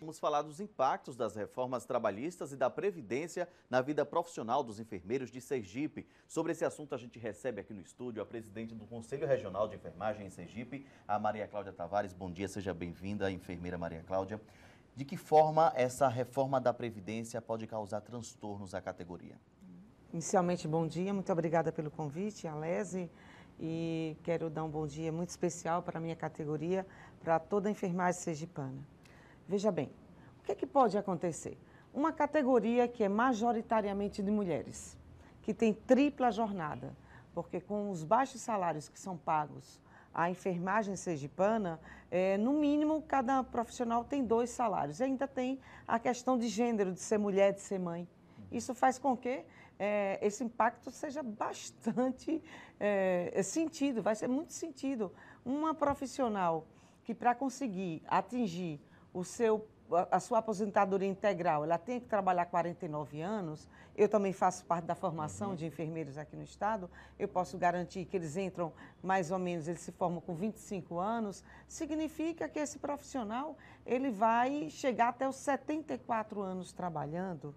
Vamos falar dos impactos das reformas trabalhistas e da previdência na vida profissional dos enfermeiros de Sergipe. Sobre esse assunto, a gente recebe aqui no estúdio a presidente do Conselho Regional de Enfermagem em Sergipe, a Maria Cláudia Tavares. Bom dia, seja bem-vinda, enfermeira Maria Cláudia. De que forma essa reforma da previdência pode causar transtornos à categoria? Inicialmente, bom dia, muito obrigada pelo convite, Alese e quero dar um bom dia muito especial para a minha categoria, para toda a enfermagem sergipana. Veja bem, o que, é que pode acontecer? Uma categoria que é majoritariamente de mulheres, que tem tripla jornada, porque com os baixos salários que são pagos à enfermagem sergipana, é, no mínimo cada profissional tem dois salários. E ainda tem a questão de gênero, de ser mulher, de ser mãe. Isso faz com que é, esse impacto seja bastante é, sentido, vai ser muito sentido. Uma profissional que para conseguir atingir o seu, a, sua aposentadoria integral, ela tem que trabalhar 49 anos, eu também faço parte da formação uhum. de enfermeiros aqui no Estado, eu posso garantir que eles entram mais ou menos, eles se formam com 25 anos, significa que esse profissional, ele vai chegar até os 74 anos trabalhando,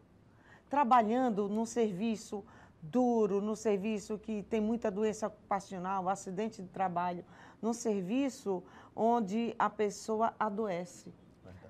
trabalhando num serviço duro, no serviço que tem muita doença ocupacional, acidente de trabalho, num serviço onde a pessoa adoece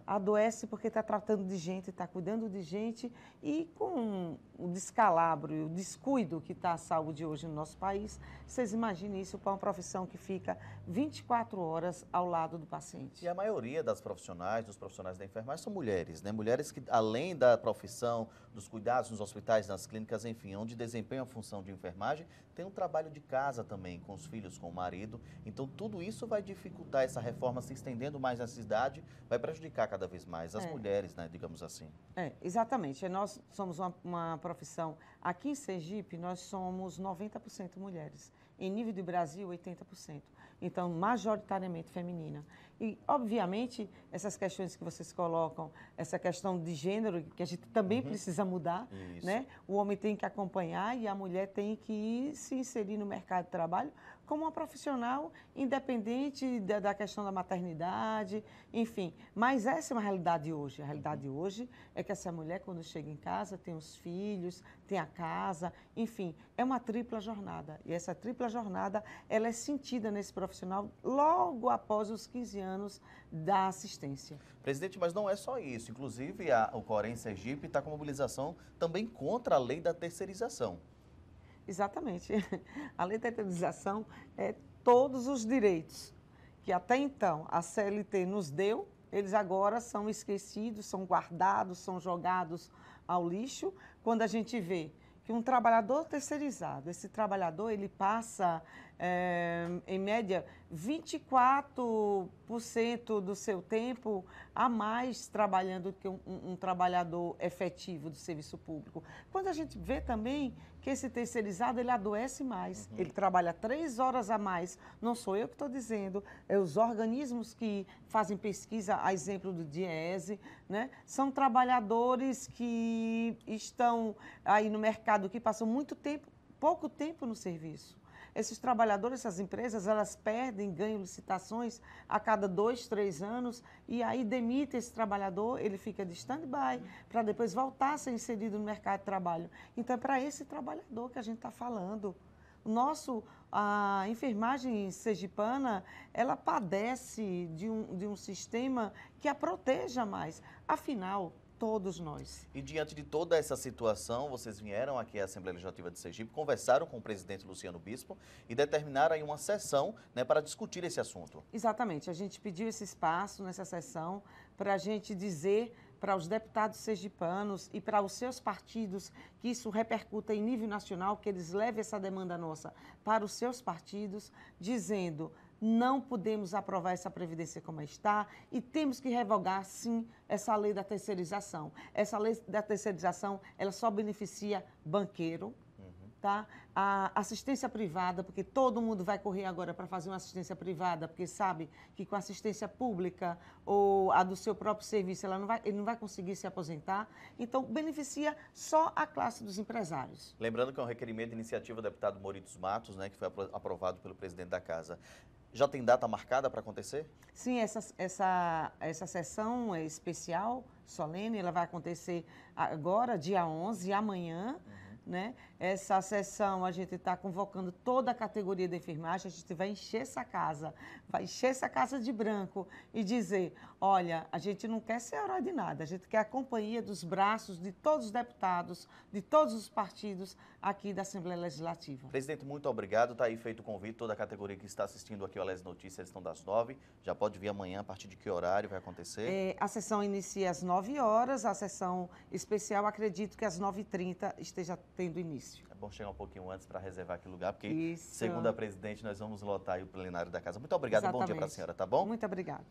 adoece porque está tratando de gente, está cuidando de gente e com o descalabro e o descuido que está a saúde hoje no nosso país, vocês imaginem isso para uma profissão que fica 24 horas ao lado do paciente. E a maioria das profissionais, dos profissionais da enfermagem, são mulheres, né? Mulheres que, além da profissão, dos cuidados nos hospitais, nas clínicas, enfim, onde desempenham a função de enfermagem, tem um trabalho de casa também, com os filhos, com o marido. Então, tudo isso vai dificultar essa reforma se estendendo mais na cidade, vai prejudicar cada vez mais as é. mulheres, né? Digamos assim. É, exatamente. É, nós somos uma, uma profissão. Aqui em Sergipe, nós somos 90% mulheres. Em nível do Brasil, 80%. Então, majoritariamente feminina. E, obviamente, essas questões que vocês colocam, essa questão de gênero, que a gente também uhum. precisa mudar, né? O homem tem que acompanhar e a mulher tem que se inserir no mercado de trabalho como uma profissional independente da, da, questão da maternidade, enfim. Mas essa é uma realidade hoje. A realidade uhum. hoje é que essa mulher, quando chega em casa, tem os filhos, tem a casa, enfim, é uma tripla jornada. E essa tripla jornada, ela é sentida nesse profissional logo após os 15 anos da assistência. Presidente, mas não é só isso. Inclusive, a, o Corém Sergipe está com mobilização também contra a lei da terceirização. Exatamente. A lei da indenização é todos os direitos que até então a CLT nos deu, eles agora são esquecidos, são guardados, são jogados ao lixo. Quando a gente vê que um trabalhador terceirizado, esse trabalhador ele passa é, em média, 24% do seu tempo a mais trabalhando que um, um, trabalhador efetivo do serviço público. Quando a gente vê também que esse terceirizado, ele adoece mais, uhum. ele trabalha três horas a mais. Não sou eu que estou dizendo, é os organismos que fazem pesquisa, a exemplo do DIESE, né? são trabalhadores que estão aí no mercado, que passam muito tempo, pouco tempo no serviço. Esses trabalhadores, essas empresas, elas perdem, ganham licitações a cada dois, três anos e aí demite esse trabalhador, ele fica de stand-by para depois voltar a ser inserido no mercado de trabalho. Então, é para esse trabalhador que a gente está falando. Nosso, a enfermagem sergipana, ela padece de um, de um sistema que a proteja mais. Afinal, todos nós. E diante de toda essa situação, vocês vieram aqui à Assembleia Legislativa de Sergipe, conversaram com o presidente Luciano Bispo e determinaram aí uma sessão né, para discutir esse assunto. Exatamente. A gente pediu esse espaço nessa sessão para a gente dizer para os deputados sergipanos e para os seus partidos que isso repercuta em nível nacional, que eles levem essa demanda nossa para os seus partidos, dizendo não podemos aprovar essa Previdência como está e temos que revogar, sim, essa lei da terceirização. Essa lei da terceirização, ela só beneficia banqueiro, tá? A assistência privada, porque todo mundo vai correr agora para fazer uma assistência privada, porque sabe que com assistência pública ou a do seu próprio serviço, ela não vai, ele não vai conseguir se aposentar. Então, beneficia só a classe dos empresários. Lembrando que é um requerimento de iniciativa do deputado Moritos Matos, né, que foi aprovado pelo presidente da Casa. Já tem data marcada para acontecer? Sim, essa, essa, essa sessão é especial, solene, ela vai acontecer agora, dia 11, amanhã. Uhum né? Essa sessão a gente está convocando toda a categoria da enfermagem, a gente vai encher essa casa, vai encher essa casa de branco e dizer, olha, a gente não quer ser herói de nada, a gente quer a companhia dos braços de todos os deputados, de todos os partidos aqui da Assembleia Legislativa. Presidente, muito obrigado, está aí feito o convite, toda a categoria que está assistindo aqui ao Les Notícias estão das nove, já pode vir amanhã, a partir de que horário vai acontecer? É, a sessão inicia às nove horas, a sessão especial acredito que às nove e trinta esteja tendo início. É bom chegar um pouquinho antes para reservar aquele lugar, porque, Isso. segundo a presidente, nós vamos lotar o plenário da casa. Muito obrigado, Exatamente. bom dia para a senhora, tá bom? Muito obrigada.